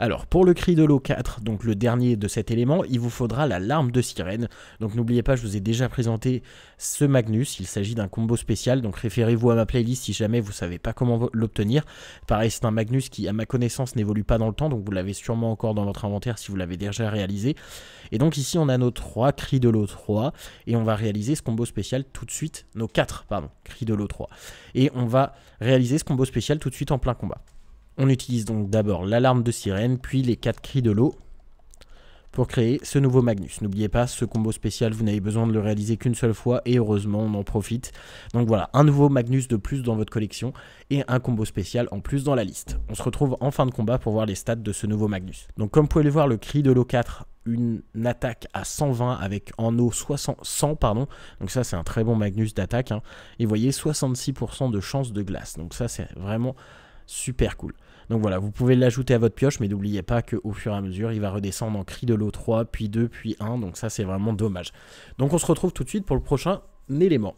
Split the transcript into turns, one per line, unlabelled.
Alors pour le cri de l'eau 4, donc le dernier de cet élément, il vous faudra la larme de sirène. Donc n'oubliez pas, je vous ai déjà présenté ce Magnus, il s'agit d'un combo spécial, donc référez-vous à ma playlist si jamais vous ne savez pas comment l'obtenir. Pareil, c'est un Magnus qui à ma connaissance n'évolue pas dans le temps, donc vous l'avez sûrement encore dans votre inventaire si vous l'avez déjà réalisé. Et donc ici on a nos 3 cris de l'eau 3 et on va réaliser ce combo spécial tout de suite, nos 4 pardon, cris de l'eau 3. Et on va réaliser ce combo spécial tout de suite en plein combat. On utilise donc d'abord l'alarme de sirène, puis les 4 cris de l'eau pour créer ce nouveau Magnus. N'oubliez pas, ce combo spécial, vous n'avez besoin de le réaliser qu'une seule fois, et heureusement, on en profite. Donc voilà, un nouveau Magnus de plus dans votre collection, et un combo spécial en plus dans la liste. On se retrouve en fin de combat pour voir les stats de ce nouveau Magnus. Donc comme vous pouvez le voir, le cri de l'eau 4 une attaque à 120 avec en eau 60, 100 pardon. Donc ça c'est un très bon Magnus d'attaque. Hein. Et vous voyez 66% de chance de glace. Donc ça c'est vraiment super cool. Donc voilà, vous pouvez l'ajouter à votre pioche, mais n'oubliez pas qu'au fur et à mesure, il va redescendre en cri de l'eau 3, puis 2, puis 1, donc ça c'est vraiment dommage. Donc on se retrouve tout de suite pour le prochain élément.